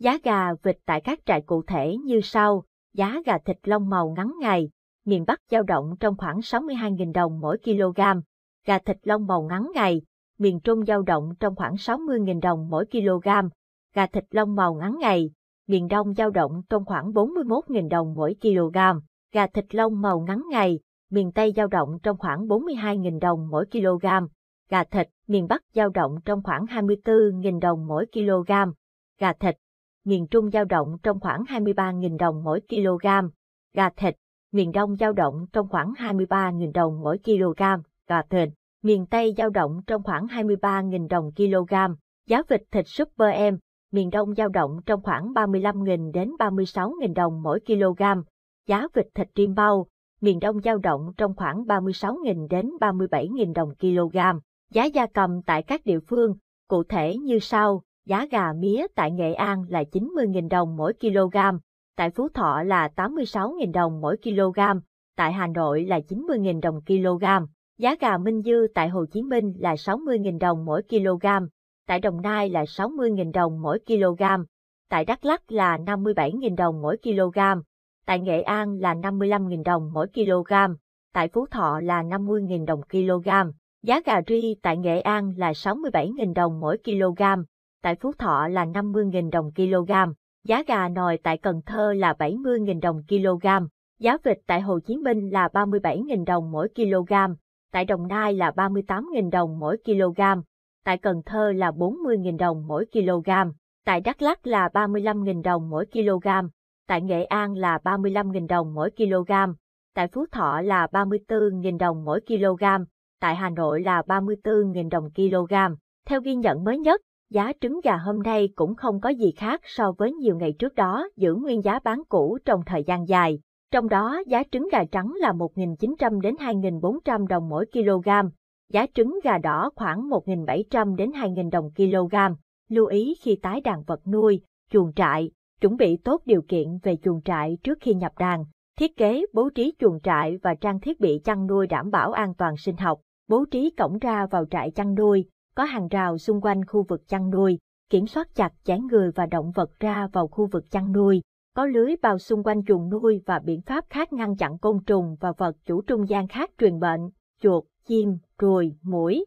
Giá gà vịt tại các trại cụ thể như sau, giá gà thịt lông màu ngắn ngày, miền Bắc dao động trong khoảng 62.000 đồng mỗi kg, gà thịt lông màu ngắn ngày, miền Trung dao động trong khoảng 60.000 đồng mỗi kg, gà thịt lông màu ngắn ngày, miền Đông dao động trong khoảng 41.000 đồng mỗi kg, gà thịt lông màu ngắn ngày, miền Tây dao động trong khoảng 42.000 đồng mỗi kg, gà thịt miền Bắc dao động trong khoảng 24.000 đồng mỗi kg, gà thịt miền Trung giao động trong khoảng 23.000 đồng mỗi kg, gà thịt, miền Đông giao động trong khoảng 23.000 đồng mỗi kg, gà thịt, miền Tây giao động trong khoảng 23.000 đồng kg, giá vịt thịt Super em, miền Đông giao động trong khoảng 35.000 đến 36.000 đồng mỗi kg, giá vịt thịt rim bao, miền Đông giao động trong khoảng 36.000 đến 37.000 đồng kg, giá gia cầm tại các địa phương, cụ thể như sau giá gà mía tại Nghệ An là 90.000 đồng mỗi kg, tại Phú Thọ là 86.000 đồng mỗi kg, tại Hà Nội là 90.000 đồng kg. Giá gà Minh Dư tại Hồ Chí Minh là 60.000 đồng mỗi kg, tại Đồng Nai là 60.000 đồng mỗi kg, tại Đắk lắc là 57.000 đồng mỗi kg, tại Nghệ An là 55.000 đồng mỗi kg, tại Phú Thọ là 50.000 đồng kg. Giá gà ri tại Nghệ An là 67.000 đồng mỗi kg, tại Phú Thọ là 50.000 đồng kg, giá gà nồi tại Cần Thơ là 70.000 đồng kg, giá vịt tại Hồ Chí Minh là 37.000 đồng mỗi kg, tại Đồng Nai là 38.000 đồng mỗi kg, tại Cần Thơ là 40.000 đồng mỗi kg, tại Đắk Lắk là 35.000 đồng mỗi kg, tại Nghệ An là 35.000 đồng mỗi kg, tại Phú Thọ là 34.000 đồng mỗi kg, tại Hà Nội là 34.000 đồng kg. Theo ghi nhận mới nhất, giá trứng gà hôm nay cũng không có gì khác so với nhiều ngày trước đó giữ nguyên giá bán cũ trong thời gian dài. Trong đó giá trứng gà trắng là 1.900 đến 2.400 đồng mỗi kg, giá trứng gà đỏ khoảng 1.700 đến 2.000 đồng kg. Lưu ý khi tái đàn vật nuôi, chuồng trại, chuẩn bị tốt điều kiện về chuồng trại trước khi nhập đàn, thiết kế bố trí chuồng trại và trang thiết bị chăn nuôi đảm bảo an toàn sinh học, bố trí cổng ra vào trại chăn nuôi, có hàng rào xung quanh khu vực chăn nuôi, kiểm soát chặt chẽ người và động vật ra vào khu vực chăn nuôi, có lưới bao xung quanh chuồng nuôi và biện pháp khác ngăn chặn côn trùng và vật chủ trung gian khác truyền bệnh, chuột, chim, ruồi, muỗi.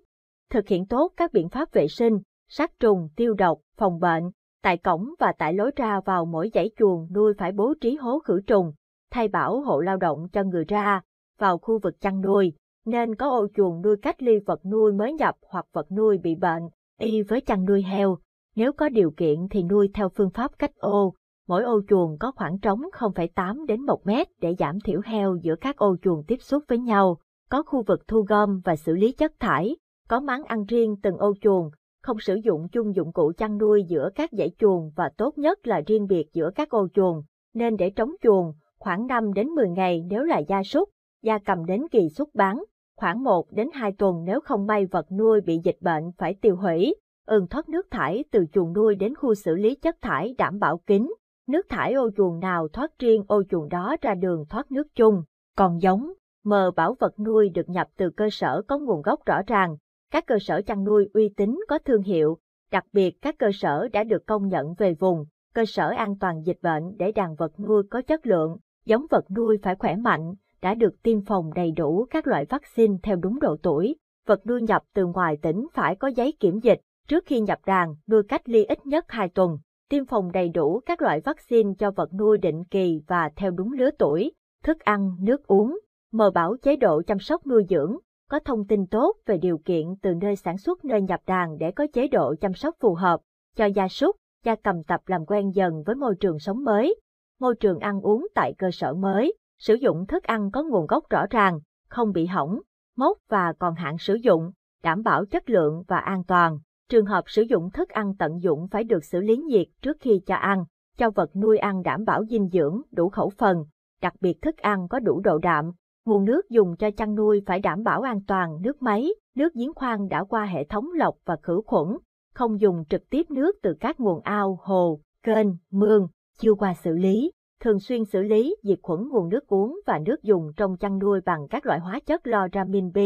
Thực hiện tốt các biện pháp vệ sinh, sát trùng, tiêu độc, phòng bệnh, tại cổng và tại lối ra vào mỗi dãy chuồng nuôi phải bố trí hố khử trùng, thay bảo hộ lao động cho người ra vào khu vực chăn nuôi, nên có ô chuồng nuôi cách ly vật nuôi mới nhập hoặc vật nuôi bị bệnh, y với chăn nuôi heo. Nếu có điều kiện thì nuôi theo phương pháp cách ô, mỗi ô chuồng có khoảng trống 0,8 đến 1 mét để giảm thiểu heo giữa các ô chuồng tiếp xúc với nhau, có khu vực thu gom và xử lý chất thải, có máng ăn riêng từng ô chuồng, không sử dụng chung dụng cụ chăn nuôi giữa các dãy chuồng và tốt nhất là riêng biệt giữa các ô chuồng, nên để trống chuồng khoảng 5 đến 10 ngày nếu là gia súc, gia cầm đến kỳ xuất bán, Khoảng 1 đến 2 tuần nếu không may vật nuôi bị dịch bệnh phải tiêu hủy, ương thoát nước thải từ chuồng nuôi đến khu xử lý chất thải đảm bảo kín. Nước thải ô chuồng nào thoát riêng ô chuồng đó ra đường thoát nước chung, còn giống, mờ bảo vật nuôi được nhập từ cơ sở có nguồn gốc rõ ràng, các cơ sở chăn nuôi uy tín có thương hiệu, đặc biệt các cơ sở đã được công nhận về vùng, cơ sở an toàn dịch bệnh để đàn vật nuôi có chất lượng, giống vật nuôi phải khỏe mạnh, đã được tiêm phòng đầy đủ các loại vaccine theo đúng độ tuổi. Vật nuôi nhập từ ngoài tỉnh phải có giấy kiểm dịch trước khi nhập đàn, nuôi cách ly ít nhất 2 tuần. Tiêm phòng đầy đủ các loại vaccine cho vật nuôi định kỳ và theo đúng lứa tuổi, thức ăn, nước uống, mờ bảo chế độ chăm sóc nuôi dưỡng, có thông tin tốt về điều kiện từ nơi sản xuất nơi nhập đàn để có chế độ chăm sóc phù hợp, cho gia súc, gia cầm tập làm quen dần với môi trường sống mới, môi trường ăn uống tại cơ sở mới sử dụng thức ăn có nguồn gốc rõ ràng, không bị hỏng, mốc và còn hạn sử dụng, đảm bảo chất lượng và an toàn. Trường hợp sử dụng thức ăn tận dụng phải được xử lý nhiệt trước khi cho ăn, cho vật nuôi ăn đảm bảo dinh dưỡng, đủ khẩu phần, đặc biệt thức ăn có đủ độ đạm. Nguồn nước dùng cho chăn nuôi phải đảm bảo an toàn nước máy, nước giếng khoan đã qua hệ thống lọc và khử khuẩn, không dùng trực tiếp nước từ các nguồn ao, hồ, kênh, mương, chưa qua xử lý thường xuyên xử lý diệt khuẩn nguồn nước uống và nước dùng trong chăn nuôi bằng các loại hóa chất loramin B,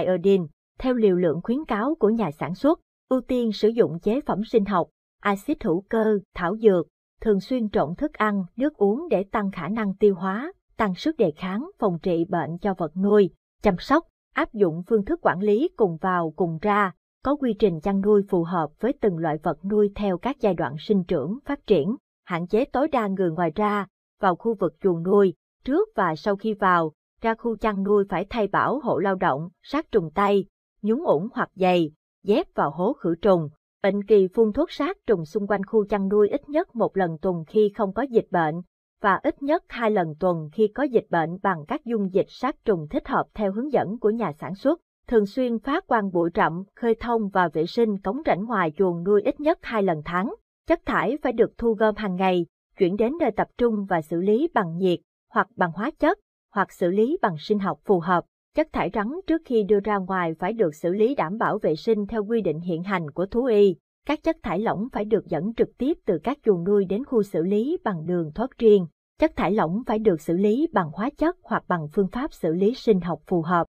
iodine, theo liều lượng khuyến cáo của nhà sản xuất, ưu tiên sử dụng chế phẩm sinh học, axit hữu cơ, thảo dược, thường xuyên trộn thức ăn, nước uống để tăng khả năng tiêu hóa, tăng sức đề kháng, phòng trị bệnh cho vật nuôi, chăm sóc, áp dụng phương thức quản lý cùng vào cùng ra, có quy trình chăn nuôi phù hợp với từng loại vật nuôi theo các giai đoạn sinh trưởng, phát triển hạn chế tối đa người ngoài ra, vào khu vực chuồng nuôi, trước và sau khi vào, ra khu chăn nuôi phải thay bảo hộ lao động, sát trùng tay, nhúng ủng hoặc giày, dép vào hố khử trùng. Bệnh kỳ phun thuốc sát trùng xung quanh khu chăn nuôi ít nhất một lần tuần khi không có dịch bệnh, và ít nhất hai lần tuần khi có dịch bệnh bằng các dung dịch sát trùng thích hợp theo hướng dẫn của nhà sản xuất. Thường xuyên phát quang bụi rậm, khơi thông và vệ sinh cống rãnh ngoài chuồng nuôi ít nhất hai lần tháng. Chất thải phải được thu gom hàng ngày, chuyển đến nơi tập trung và xử lý bằng nhiệt, hoặc bằng hóa chất, hoặc xử lý bằng sinh học phù hợp. Chất thải rắn trước khi đưa ra ngoài phải được xử lý đảm bảo vệ sinh theo quy định hiện hành của thú y. Các chất thải lỏng phải được dẫn trực tiếp từ các chuồng nuôi đến khu xử lý bằng đường thoát riêng. Chất thải lỏng phải được xử lý bằng hóa chất hoặc bằng phương pháp xử lý sinh học phù hợp.